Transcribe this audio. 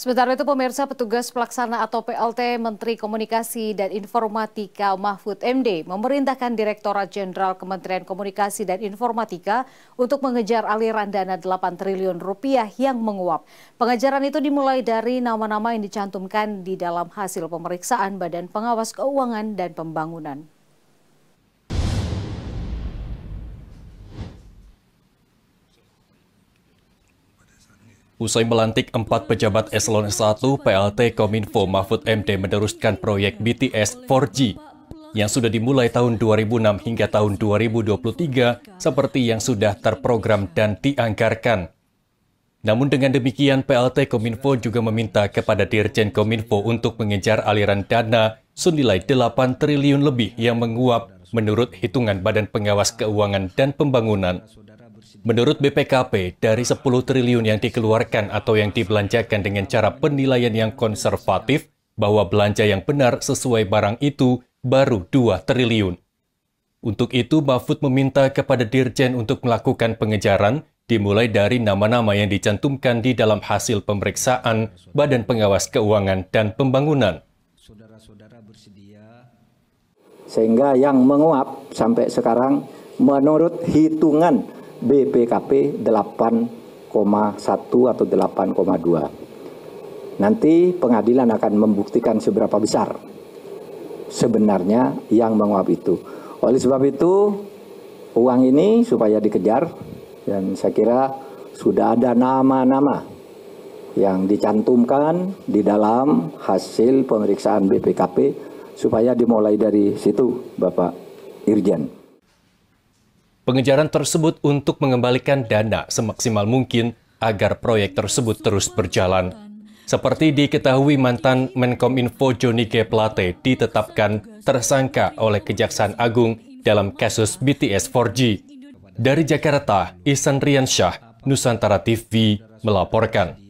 Sementara itu pemirsa petugas pelaksana atau PLT Menteri Komunikasi dan Informatika Mahfud MD memerintahkan Direktorat Jenderal Kementerian Komunikasi dan Informatika untuk mengejar aliran dana 8 triliun rupiah yang menguap. Pengejaran itu dimulai dari nama-nama yang dicantumkan di dalam hasil pemeriksaan Badan Pengawas Keuangan dan Pembangunan. Usai melantik empat pejabat eselon 1, PLT Kominfo Mahfud MD meneruskan proyek BTS 4G yang sudah dimulai tahun 2006 hingga tahun 2023 seperti yang sudah terprogram dan dianggarkan. Namun dengan demikian, PLT Kominfo juga meminta kepada Dirjen Kominfo untuk mengejar aliran dana senilai 8 triliun lebih yang menguap menurut hitungan Badan Pengawas Keuangan dan Pembangunan Menurut BPKP, dari 10 triliun yang dikeluarkan atau yang dibelanjakan dengan cara penilaian yang konservatif, bahwa belanja yang benar sesuai barang itu baru 2 triliun. Untuk itu, Mahfud meminta kepada Dirjen untuk melakukan pengejaran, dimulai dari nama-nama yang dicantumkan di dalam hasil pemeriksaan Badan Pengawas Keuangan dan Pembangunan. Sehingga yang menguap sampai sekarang, menurut hitungan BPKP 8,1 atau 8,2. Nanti pengadilan akan membuktikan seberapa besar sebenarnya yang menguap itu. Oleh sebab itu, uang ini supaya dikejar dan saya kira sudah ada nama-nama yang dicantumkan di dalam hasil pemeriksaan BPKP supaya dimulai dari situ Bapak Irjen. Pengejaran tersebut untuk mengembalikan dana semaksimal mungkin agar proyek tersebut terus berjalan. Seperti diketahui mantan Menkom Info Joni G. Plate ditetapkan tersangka oleh Kejaksaan Agung dalam kasus BTS 4G. Dari Jakarta, Isan Riansyah, Nusantara TV melaporkan.